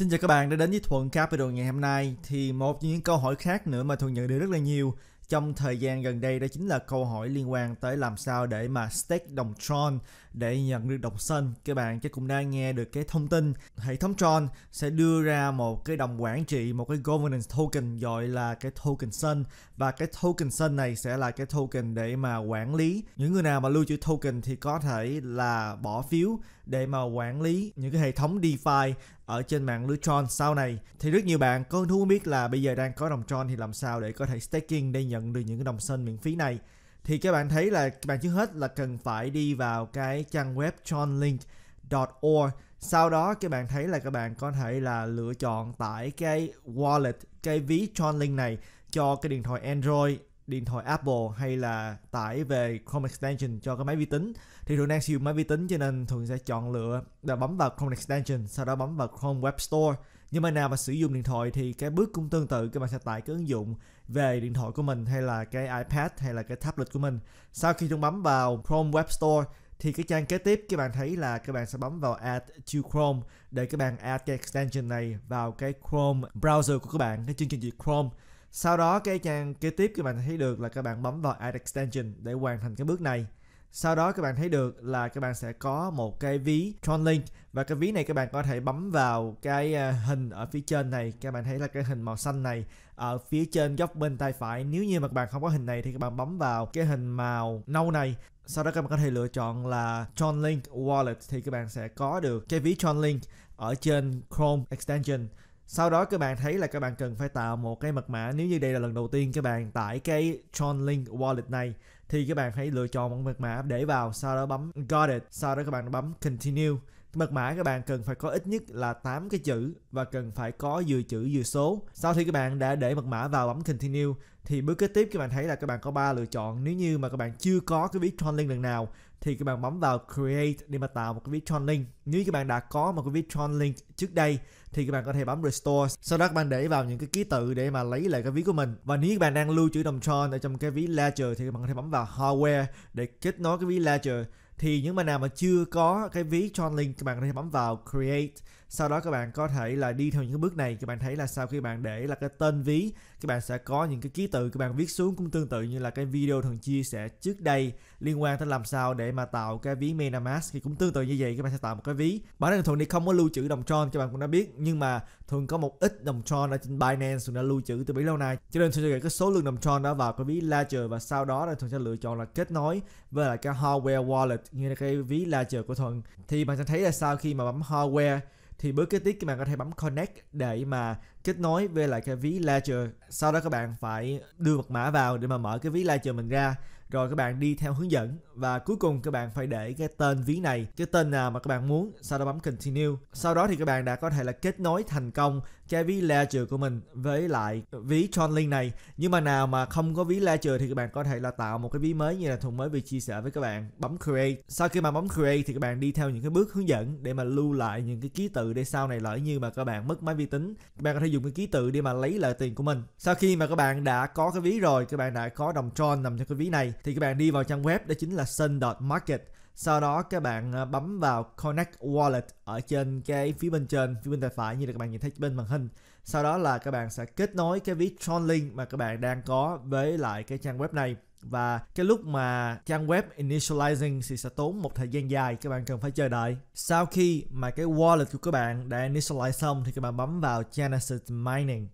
Xin chào các bạn đã đến với Thuận Capital ngày hôm nay thì một trong những câu hỏi khác nữa mà Thuận nhận được rất là nhiều trong thời gian gần đây đó chính là câu hỏi liên quan tới làm sao để mà stake đồng Tron để nhận được đồng xanh, các bạn chắc cũng đang nghe được cái thông tin hệ thống Tron sẽ đưa ra một cái đồng quản trị một cái governance token gọi là cái token sân và cái token sân này sẽ là cái token để mà quản lý những người nào mà lưu trữ token thì có thể là bỏ phiếu để mà quản lý những cái hệ thống DeFi ở trên mạng lưới Tron sau này thì rất nhiều bạn có hứng thú biết là bây giờ đang có đồng Tron thì làm sao để có thể staking để nhận được những cái đồng sân miễn phí này thì các bạn thấy là bạn trước hết là cần phải đi vào cái trang web johnlink.org sau đó các bạn thấy là các bạn có thể là lựa chọn tải cái wallet cái ví johnlink này cho cái điện thoại android điện thoại Apple hay là tải về Chrome Extension cho cái máy vi tính thì thường đang sử dụng máy vi tính cho nên thường sẽ chọn lựa là bấm vào Chrome Extension sau đó bấm vào Chrome Web Store nhưng mà nào mà sử dụng điện thoại thì cái bước cũng tương tự các bạn sẽ tải cái ứng dụng về điện thoại của mình hay là cái ipad hay là cái tablet của mình sau khi chúng bấm vào chrome web store thì cái trang kế tiếp các bạn thấy là các bạn sẽ bấm vào add to chrome để các bạn add cái extension này vào cái chrome browser của các bạn cái chương trình dịch chrome sau đó cái trang kế tiếp các bạn thấy được là các bạn bấm vào add extension để hoàn thành cái bước này sau đó các bạn thấy được là các bạn sẽ có một cái ví Tronlink và cái ví này các bạn có thể bấm vào cái hình ở phía trên này các bạn thấy là cái hình màu xanh này ở phía trên góc bên tay phải nếu như mà các bạn không có hình này thì các bạn bấm vào cái hình màu nâu này sau đó các bạn có thể lựa chọn là Tronlink Wallet thì các bạn sẽ có được cái ví Tronlink ở trên Chrome extension sau đó các bạn thấy là các bạn cần phải tạo một cái mật mã nếu như đây là lần đầu tiên các bạn tải cái TronLink Wallet này thì các bạn hãy lựa chọn một mật mã để vào sau đó bấm got it sau đó các bạn bấm continue Mật mã các bạn cần phải có ít nhất là 8 cái chữ và cần phải có vừa chữ vừa số. Sau khi các bạn đã để mật mã vào bấm continue thì bước kế tiếp các bạn thấy là các bạn có ba lựa chọn. Nếu như mà các bạn chưa có cái ví tronlink lần nào thì các bạn bấm vào create để mà tạo một cái ví tronlink Nếu các bạn đã có một cái ví tronlink trước đây thì các bạn có thể bấm restore. Sau đó các bạn để vào những cái ký tự để mà lấy lại cái ví của mình. Và nếu các bạn đang lưu trữ đồng Tron ở trong cái ví Ledger thì các bạn có thể bấm vào hardware để kết nối cái ví Ledger thì những bạn nào mà chưa có cái ví Chainlink các bạn có thể bấm vào create sau đó các bạn có thể là đi theo những cái bước này các bạn thấy là sau khi bạn để là cái tên ví các bạn sẽ có những cái ký tự các bạn viết xuống cũng tương tự như là cái video thường chia sẻ trước đây liên quan tới làm sao để mà tạo cái ví MetaMask thì cũng tương tự như vậy các bạn sẽ tạo một cái ví bản thân thường thì không có lưu trữ đồng tron các bạn cũng đã biết nhưng mà thường có một ít đồng tron ở trên Binance thường đã lưu trữ từ bấy lâu nay cho nên thường sẽ gửi cái số lượng đồng tron đó vào cái ví Ledger và sau đó là thường sẽ lựa chọn là kết nối với lại cái hardware wallet như là cái ví chờ của Thuận thì bạn sẽ thấy là sau khi mà bấm hardware thì bước kế tiếp các bạn có thể bấm connect để mà kết nối với lại cái ví Ledger sau đó các bạn phải đưa mật mã vào để mà mở cái ví Ledger mình ra rồi các bạn đi theo hướng dẫn và cuối cùng các bạn phải để cái tên ví này cái tên nào mà các bạn muốn sau đó bấm continue sau đó thì các bạn đã có thể là kết nối thành công cái ví ledger của mình với lại ví Tronlink này nhưng mà nào mà không có ví ledger thì các bạn có thể là tạo một cái ví mới như là thùng mới vì chia sẻ với các bạn bấm create sau khi mà bấm create thì các bạn đi theo những cái bước hướng dẫn để mà lưu lại những cái ký tự để sau này lỡ như mà các bạn mất máy vi tính các bạn có thể dùng cái ký tự để mà lấy lại tiền của mình sau khi mà các bạn đã có cái ví rồi các bạn đã có đồng tron nằm trong cái ví này thì các bạn đi vào trang web đó chính là sun.market sau đó các bạn à, bấm vào connect wallet ở trên cái phía bên trên phía bên tay phải như là các bạn nhìn thấy bên màn hình sau đó là các bạn sẽ kết nối cái ví Tron Link mà các bạn đang có với lại cái trang web này và cái lúc mà trang web initializing thì sẽ tốn một thời gian dài các bạn cần phải chờ đợi sau khi mà cái wallet của các bạn đã initialize xong thì các bạn bấm vào Genesis Mining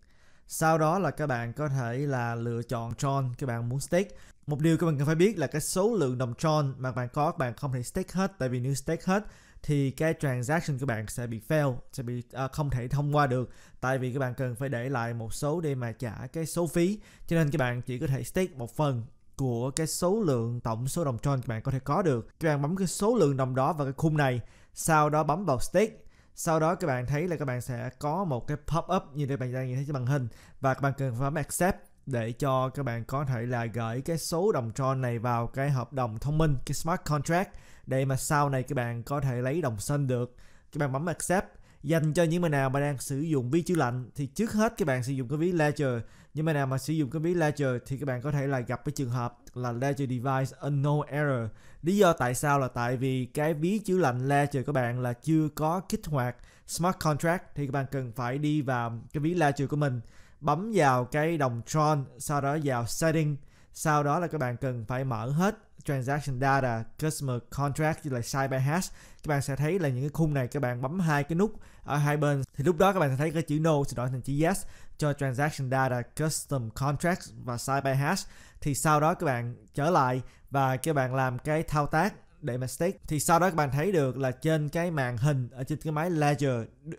sau đó là các bạn có thể là lựa chọn tron các bạn muốn stake một điều các bạn cần phải biết là cái số lượng đồng tron mà bạn có các bạn không thể stake hết tại vì nếu stake hết thì cái transaction của bạn sẽ bị fail sẽ bị à, không thể thông qua được tại vì các bạn cần phải để lại một số để mà trả cái số phí cho nên các bạn chỉ có thể stake một phần của cái số lượng tổng số đồng tron các bạn có thể có được các bạn bấm cái số lượng đồng đó vào cái khung này sau đó bấm vào stake sau đó các bạn thấy là các bạn sẽ có một cái pop up như các bạn đang nhìn thấy trên màn hình và các bạn cần phải bấm accept để cho các bạn có thể là gửi cái số đồng tron này vào cái hợp đồng thông minh cái smart contract để mà sau này các bạn có thể lấy đồng xanh được các bạn bấm accept dành cho những bạn nào mà đang sử dụng ví chữ lạnh thì trước hết các bạn sử dụng cái ví Ledger những bạn nào mà sử dụng cái ví Ledger thì các bạn có thể là gặp cái trường hợp là Ledger Device Unknown Error lý do tại sao là tại vì cái ví chữ lạnh Ledger của bạn là chưa có kích hoạt smart contract thì các bạn cần phải đi vào cái ví Ledger của mình bấm vào cái đồng Tron sau đó vào setting sau đó là các bạn cần phải mở hết transaction data customer contract như là side by hash các bạn sẽ thấy là những cái khung này các bạn bấm hai cái nút ở hai bên thì lúc đó các bạn sẽ thấy cái chữ no sẽ đổi thành chữ yes cho transaction data custom contract và side by hash thì sau đó các bạn trở lại và các bạn làm cái thao tác để mà stake thì sau đó các bạn thấy được là trên cái màn hình ở trên cái máy ledger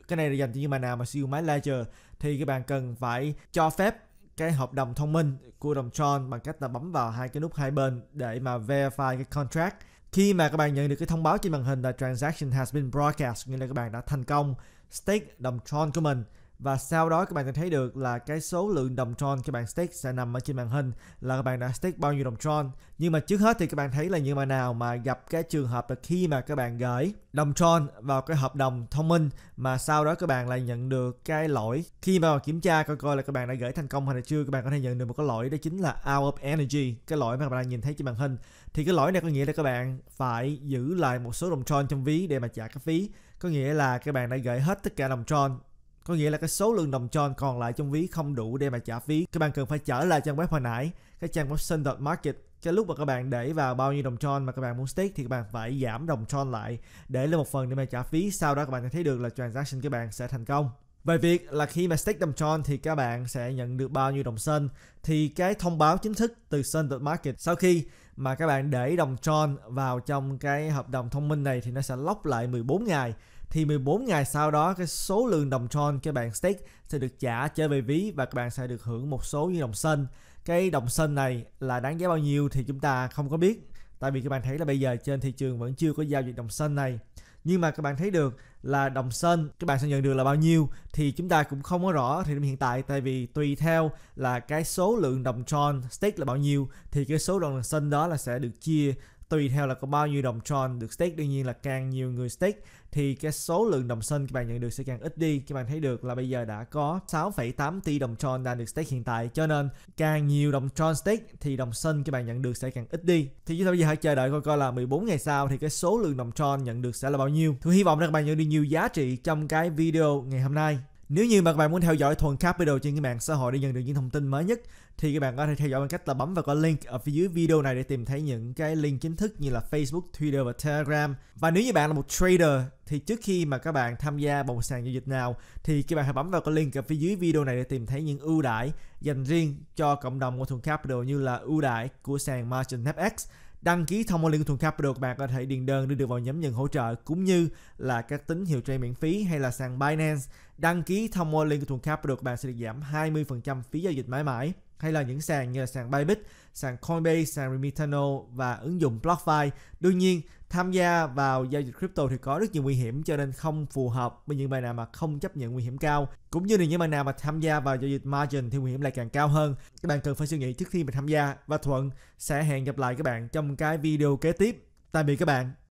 cái này là dành cho những bạn nào mà sử dụng máy ledger thì các bạn cần phải cho phép cái hợp đồng thông minh của đồng Tron bằng cách là bấm vào hai cái nút hai bên để mà verify cái contract. Khi mà các bạn nhận được cái thông báo trên màn hình là transaction has been broadcast, nghĩa là các bạn đã thành công stake đồng Tron của mình và sau đó các bạn sẽ thấy được là cái số lượng đồng tron các bạn stake sẽ nằm ở trên màn hình là các bạn đã stake bao nhiêu đồng tron nhưng mà trước hết thì các bạn thấy là như mà nào mà gặp cái trường hợp là khi mà các bạn gửi đồng tron vào cái hợp đồng thông minh mà sau đó các bạn lại nhận được cái lỗi khi mà kiểm tra coi coi là các bạn đã gửi thành công hay là chưa các bạn có thể nhận được một cái lỗi đó chính là out of energy cái lỗi mà các bạn đang nhìn thấy trên màn hình thì cái lỗi này có nghĩa là các bạn phải giữ lại một số đồng tron trong ví để mà trả cái phí có nghĩa là các bạn đã gửi hết tất cả đồng tron có nghĩa là cái số lượng đồng tròn còn lại trong ví không đủ để mà trả phí các bạn cần phải trở lại trang web hồi nãy cái trang web standard market cái lúc mà các bạn để vào bao nhiêu đồng tron mà các bạn muốn stake thì các bạn phải giảm đồng tron lại để lên một phần để mà trả phí sau đó các bạn sẽ thấy được là transaction các bạn sẽ thành công về việc là khi mà stake đồng tron thì các bạn sẽ nhận được bao nhiêu đồng sân thì cái thông báo chính thức từ Standard Market sau khi mà các bạn để đồng tron vào trong cái hợp đồng thông minh này thì nó sẽ lóc lại 14 ngày thì 14 ngày sau đó cái số lượng đồng tron các bạn stake sẽ được trả trở về ví và các bạn sẽ được hưởng một số như đồng sân cái đồng sân này là đáng giá bao nhiêu thì chúng ta không có biết tại vì các bạn thấy là bây giờ trên thị trường vẫn chưa có giao dịch đồng sân này nhưng mà các bạn thấy được là đồng sân các bạn sẽ nhận được là bao nhiêu thì chúng ta cũng không có rõ thì hiện tại tại vì tùy theo là cái số lượng đồng tron stake là bao nhiêu thì cái số đồng sân đó là sẽ được chia tùy theo là có bao nhiêu đồng tron được stake đương nhiên là càng nhiều người stake thì cái số lượng đồng sân các bạn nhận được sẽ càng ít đi các bạn thấy được là bây giờ đã có 6,8 tỷ đồng tron đang được stake hiện tại cho nên càng nhiều đồng tron stake thì đồng sân các bạn nhận được sẽ càng ít đi thì chúng ta bây giờ hãy chờ đợi coi coi là 14 ngày sau thì cái số lượng đồng tron nhận được sẽ là bao nhiêu tôi hy vọng là các bạn nhận được nhiều giá trị trong cái video ngày hôm nay nếu như mà các bạn muốn theo dõi Thuần Capital trên các mạng xã hội để nhận được những thông tin mới nhất thì các bạn có thể theo dõi bằng cách là bấm vào cái link ở phía dưới video này để tìm thấy những cái link chính thức như là Facebook, Twitter và Telegram. Và nếu như bạn là một trader thì trước khi mà các bạn tham gia một sàn giao dịch nào thì các bạn hãy bấm vào cái link ở phía dưới video này để tìm thấy những ưu đãi dành riêng cho cộng đồng của Thuần Capital như là ưu đãi của sàn Margin FX Đăng ký thông qua liên của Thuần Capital các bạn có thể điền đơn để được vào nhóm nhận hỗ trợ cũng như là các tín hiệu trade miễn phí hay là sàn Binance. Đăng ký thông qua liên của Thuần Capital các bạn sẽ được giảm 20% phí giao dịch mãi mãi hay là những sàn như là sàn Bybit, sàn Coinbase, sàn Remitano và ứng dụng BlockFi. Đương nhiên, tham gia vào giao dịch crypto thì có rất nhiều nguy hiểm cho nên không phù hợp với những bạn nào mà không chấp nhận nguy hiểm cao. Cũng như là những bạn nào mà tham gia vào giao dịch margin thì nguy hiểm lại càng cao hơn. Các bạn cần phải suy nghĩ trước khi mà tham gia và Thuận sẽ hẹn gặp lại các bạn trong cái video kế tiếp. Tạm biệt các bạn.